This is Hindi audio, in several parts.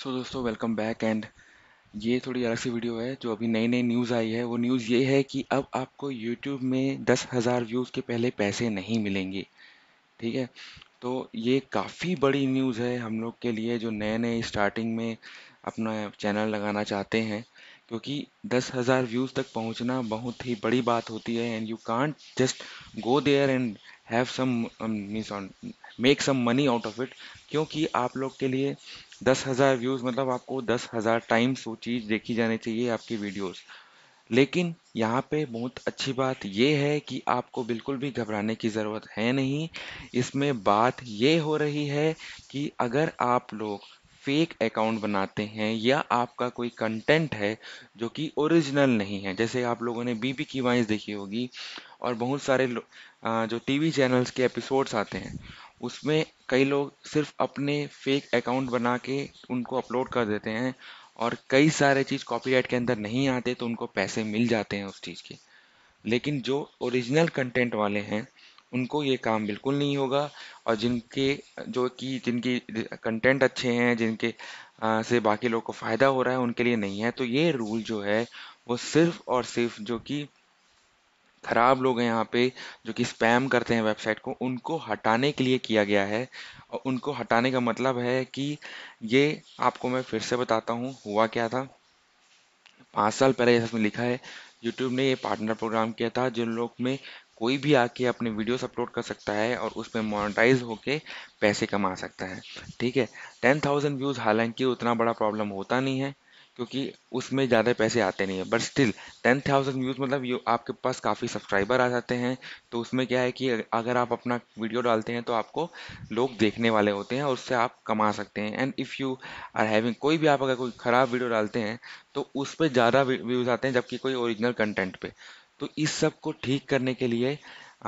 सो so, दोस्तों वेलकम बैक एंड ये थोड़ी अलग सी वीडियो है जो अभी नई नई न्यूज़ आई है वो न्यूज़ ये है कि अब आपको यूट्यूब में दस हज़ार व्यूज़ के पहले पैसे नहीं मिलेंगे ठीक है तो ये काफ़ी बड़ी न्यूज़ है हम लोग के लिए जो नए नए स्टार्टिंग में अपना चैनल लगाना चाहते हैं क्योंकि दस हज़ार व्यूज़ तक पहुंचना बहुत ही बड़ी बात होती है and you can't just go there and have some means on make some money out of it क्योंकि आप लोग के लिए दस हज़ार व्यूज़ मतलब आपको दस हज़ार टाइम्स वो चीज़ देखी जानी चाहिए आपकी वीडियोस लेकिन यहाँ पे बहुत अच्छी बात ये है कि आपको बिल्कुल भी घबराने की ज़रूरत है नहीं इसमें बात ये हो रही है कि अगर आप लोग फेक अकाउंट बनाते हैं या आपका कोई कंटेंट है जो कि ओरिजिनल नहीं है जैसे आप लोगों ने बीबी की वाइंस देखी होगी और बहुत सारे जो टीवी चैनल्स के एपिसोड्स आते हैं उसमें कई लोग सिर्फ अपने फेक अकाउंट बना के उनको अपलोड कर देते हैं और कई सारे चीज़ कॉपीराइट के अंदर नहीं आते तो उनको पैसे मिल जाते हैं उस चीज़ के लेकिन जो ओरिजिनल कंटेंट वाले हैं उनको ये काम बिल्कुल नहीं होगा और जिनके जो कि जिनकी कंटेंट अच्छे हैं जिनके आ, से बाकी लोगों को फ़ायदा हो रहा है उनके लिए नहीं है तो ये रूल जो है वो सिर्फ और सिर्फ जो कि खराब लोग हैं यहाँ पे जो कि स्पैम करते हैं वेबसाइट को उनको हटाने के लिए किया गया है और उनको हटाने का मतलब है कि ये आपको मैं फिर से बताता हूँ हुआ क्या था पाँच साल पहले जैसा उसमें लिखा है यूट्यूब ने ये पार्टनर प्रोग्राम किया था जिन लोग में कोई भी आके अपने वीडियोस अपलोड कर सकता है और उसमें मोनेटाइज होके पैसे कमा सकता है ठीक है टेन थाउजेंड व्यूज़ हालांकि उतना बड़ा प्रॉब्लम होता नहीं है क्योंकि उसमें ज़्यादा पैसे आते नहीं है but still ten thousand views मतलब यू आपके पास काफ़ी सब्सक्राइबर आ जाते हैं तो उसमें क्या है कि अगर आप अपना वीडियो डालते हैं तो आपको लोग देखने वाले होते हैं और उससे आप कमा सकते हैं and if you are having कोई भी आप अगर कोई ख़राब वीडियो डालते हैं तो उस पर ज़्यादा व्यूज़ आते हैं जबकि कोई ओरिजिनल कंटेंट पर तो इस सब को ठीक करने के लिए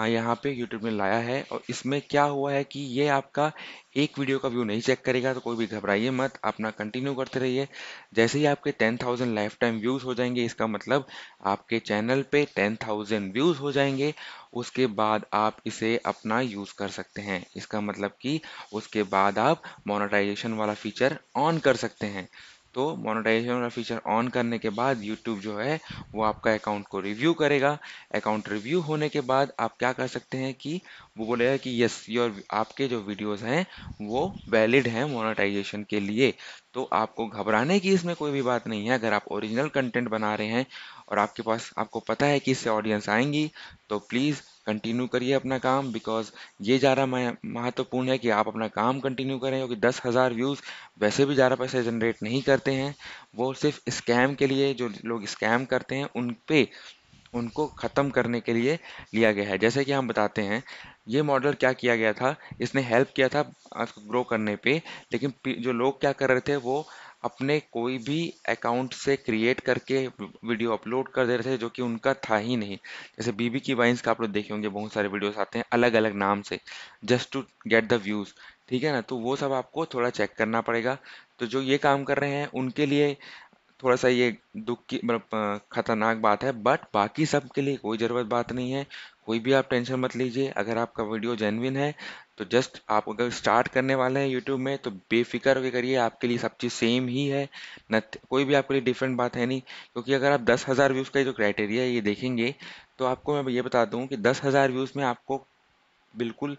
यहाँ पे यूट्यूब में लाया है और इसमें क्या हुआ है कि ये आपका एक वीडियो का व्यू नहीं चेक करेगा तो कोई भी घबराइए मत अपना कंटिन्यू करते रहिए जैसे ही आपके ten thousand lifetime views हो जाएंगे इसका मतलब आपके चैनल पे टेन थाउजेंड व्यूज़ हो जाएंगे उसके बाद आप इसे अपना यूज़ कर सकते हैं इसका मतलब कि उसके बाद आप मोनोटाइजेशन वाला फीचर ऑन कर सकते हैं तो मोनेटाइजेशन वाला फीचर ऑन करने के बाद यूट्यूब जो है वो आपका अकाउंट को रिव्यू करेगा अकाउंट रिव्यू होने के बाद आप क्या कर सकते हैं कि वो बोलेगा कि यस योर आपके जो वीडियोस हैं वो वैलिड हैं मोनेटाइजेशन के लिए तो आपको घबराने की इसमें कोई भी बात नहीं है अगर आप ओरिजिनल कंटेंट बना रहे हैं और आपके पास आपको पता है कि इससे ऑडियंस आएंगी तो प्लीज़ कंटिन्यू करिए अपना काम बिकॉज ये ज़्यादा महत्वपूर्ण है कि आप अपना काम कंटिन्यू करें क्योंकि दस हज़ार व्यूज़ वैसे भी ज़्यादा पैसे जनरेट नहीं करते हैं वो सिर्फ स्कैम के लिए जो लोग स्कैम करते हैं उन पे उनको ख़त्म करने के लिए लिया गया है जैसे कि हम बताते हैं ये मॉडल क्या किया गया था इसने हेल्प किया था ग्रो करने पे लेकिन जो लोग क्या कर रहे थे वो अपने कोई भी अकाउंट से क्रिएट करके वीडियो अपलोड कर दे रहे थे जो कि उनका था ही नहीं जैसे बीबी की वाइंस का आप लोग देखे होंगे बहुत सारे वीडियोस आते हैं अलग अलग नाम से just to get the views ठीक है ना तो वो सब आपको थोड़ा चेक करना पड़ेगा तो जो ये काम कर रहे हैं उनके लिए थोड़ा सा ये दुख की मतलब खतरनाक बात है बट बाकी सब के लिए कोई ज़रूरत बात नहीं है कोई भी आप टेंशन मत लीजिए अगर आपका वीडियो जेनविन है तो जस्ट आप अगर स्टार्ट करने वाले हैं यूट्यूब में तो बेफिक्र होकर करिए आपके लिए सब चीज़ सेम ही है न कोई भी आपके लिए डिफरेंट बात है नहीं क्योंकि अगर आप दस हज़ार व्यूज़ का जो क्राइटेरिया है ये देखेंगे तो आपको मैं ये बता दूँ कि दस हज़ार व्यूज़ में आपको बिल्कुल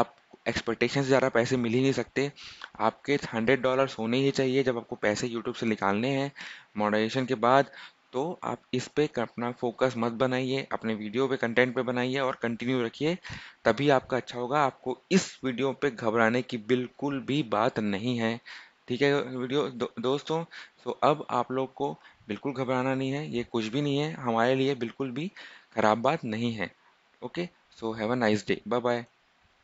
आप एक्सपेक्टेशन से ज़्यादा पैसे मिल ही नहीं सकते आपके हंड्रेड डॉलर्स होने ही चाहिए जब आपको पैसे यूट्यूब से निकालने हैं मॉडरेशन के बाद तो आप इस पे अपना फोकस मत बनाइए अपने वीडियो पे कंटेंट पे बनाइए और कंटिन्यू रखिए तभी आपका अच्छा होगा आपको इस वीडियो पे घबराने की बिल्कुल भी बात नहीं है ठीक है वीडियो दो, दोस्तों तो अब आप लोग को बिल्कुल घबराना नहीं है ये कुछ भी नहीं है हमारे लिए बिल्कुल भी ख़राब बात नहीं है okay so have a nice day bye bye